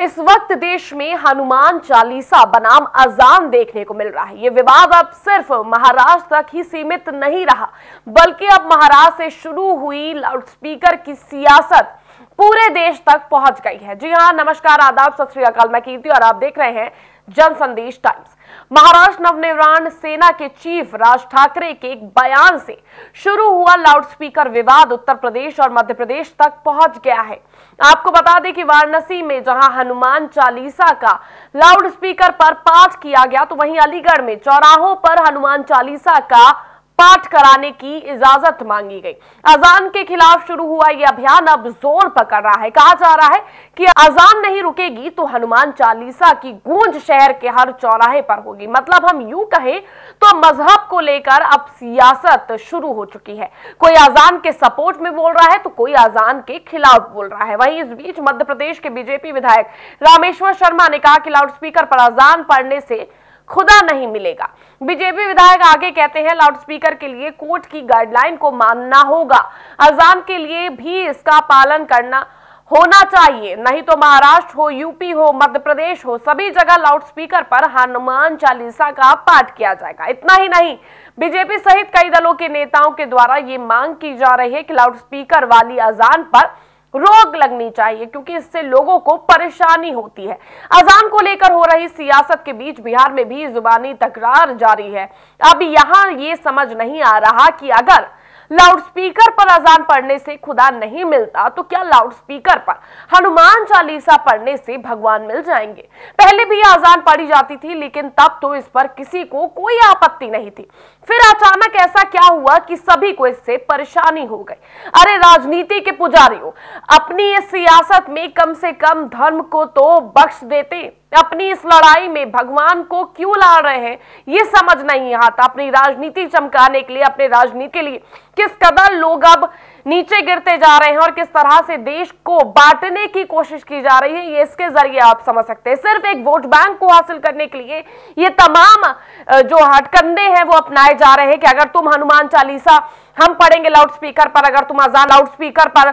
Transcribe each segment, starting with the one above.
इस वक्त देश में हनुमान चालीसा बनाम अजान देखने को मिल रहा है ये विवाद अब सिर्फ महाराष्ट्र तक ही सीमित नहीं रहा बल्कि अब महाराष्ट्र से शुरू हुई लाउडस्पीकर की सियासत पूरे देश तक पहुंच गई है जी हाँ नमस्कार आदाब सत मैं कीर्ति और आप देख रहे हैं जन संदेश टाइम्स महाराष्ट्र नवनिर्माण सेना के चीफ राज ठाकरे के एक बयान से शुरू हुआ लाउडस्पीकर विवाद उत्तर प्रदेश और मध्य प्रदेश तक पहुंच गया है आपको बता दें कि वाराणसी में जहां हनुमान चालीसा का लाउडस्पीकर पर पाठ किया गया तो वहीं अलीगढ़ में चौराहों पर हनुमान चालीसा का पाठ कराने की इजाजत मांगी गई अजान के खिलाफ शुरू हुआ यह अभियान अब जोर पकड़ रहा है कहा जा रहा है कि अजान नहीं रुकेगी तो हनुमान चालीसा की गूंज शहर के हर चौराहे पर होगी मतलब हम यूं कहें तो मजहब को लेकर अब सियासत शुरू हो चुकी है कोई अजान के सपोर्ट में बोल रहा है तो कोई अजान के खिलाफ बोल रहा है वहीं इस बीच मध्य प्रदेश के बीजेपी विधायक रामेश्वर शर्मा ने कहा कि लाउडस्पीकर पर अजान पढ़ने से खुदा नहीं मिलेगा बीजेपी विधायक आगे कहते हैं लाउडस्पीकर के लिए कोर्ट की गाइडलाइन को मानना होगा अजान के लिए भी इसका पालन करना होना चाहिए नहीं तो महाराष्ट्र हो यूपी हो मध्य प्रदेश हो सभी जगह लाउडस्पीकर पर हनुमान चालीसा का पाठ किया जाएगा इतना ही नहीं बीजेपी सहित कई दलों के नेताओं के द्वारा ये मांग की जा रही है कि लाउडस्पीकर वाली अजान पर रोक लगनी चाहिए क्योंकि इससे लोगों को परेशानी होती है अजान को लेकर हो रही सियासत के बीच बिहार में भी जुबानी तकरार जारी है अब यहां ये समझ नहीं आ रहा कि अगर लाउडस्पीकर पर अजान पढ़ने से खुदा नहीं मिलता तो क्या लाउडस्पीकर पर हनुमान चालीसा पढ़ने से भगवान मिल जाएंगे पहले भी अजान पढ़ी जाती थी लेकिन तब तो इस पर किसी को कोई आपत्ति नहीं थी फिर अचानक ऐसा क्या हुआ कि सभी को इससे परेशानी हो गई अरे राजनीति के पुजारियों अपनी इस सियासत में कम से कम धर्म को तो बख्श देते अपनी इस लड़ाई में भगवान को क्यों ला रहे हैं ये समझ नहीं आता अपनी राजनीति चमकाने के लिए अपने राजनीति के लिए किस कदर लोग अब नीचे गिरते जा रहे हैं और किस तरह से देश को बांटने की कोशिश की जा रही है ये इसके जरिए आप समझ सकते हैं सिर्फ एक वोट बैंक को हासिल करने के लिए ये तमाम जो हटकंडे हैं वो अपनाए जा रहे हैं कि अगर तुम हनुमान चालीसा हम पढ़ेंगे लाउडस्पीकर पर अगर तुम अजान लाउडस्पीकर पर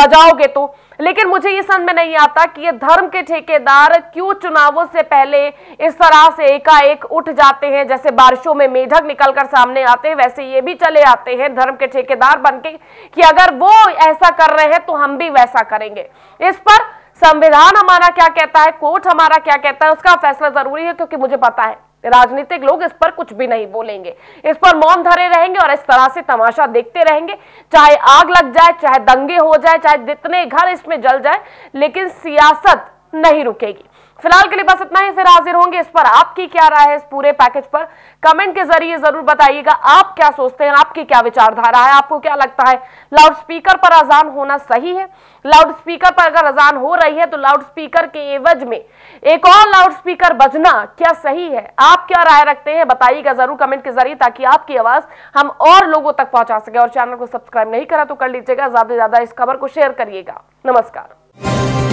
बजाओगे तो लेकिन मुझे ये समझ में नहीं आता कि ये धर्म के ठेकेदार क्यों चुनावों से पहले इस तरह से एकाएक उठ जाते हैं जैसे बारिशों में मेढक निकलकर सामने आते हैं वैसे ये भी चले आते हैं धर्म के ठेकेदार बनके कि अगर वो ऐसा कर रहे हैं तो हम भी वैसा करेंगे इस पर संविधान हमारा क्या कहता है कोर्ट हमारा क्या कहता है उसका फैसला जरूरी है क्योंकि मुझे पता है राजनीतिक लोग इस पर कुछ भी नहीं बोलेंगे इस पर मौन धरे रहेंगे और इस तरह से तमाशा देखते रहेंगे चाहे आग लग जाए चाहे दंगे हो जाए चाहे जितने घर इसमें जल जाए लेकिन सियासत नहीं रुकेगी फिलहाल के लिए बस इतना ही फिर हाजिर होंगे इस पर आपकी क्या राय है इस पूरे पैकेज पर कमेंट के जरिए जरूर बताइएगा आप क्या सोचते हैं आपकी क्या विचारधारा है आपको क्या लगता है लाउड स्पीकर पर अजान होना सही है लाउड स्पीकर पर अगर अजान हो रही है तो लाउड स्पीकर के एवज में एक और लाउड स्पीकर बजना क्या सही है आप क्या राय रखते हैं बताइएगा जरूर कमेंट के जरिए ताकि आपकी आवाज हम और लोगों तक पहुंचा सके और चैनल को सब्सक्राइब नहीं करा तो कर लीजिएगा ज्यादा से ज्यादा इस खबर को शेयर करिएगा नमस्कार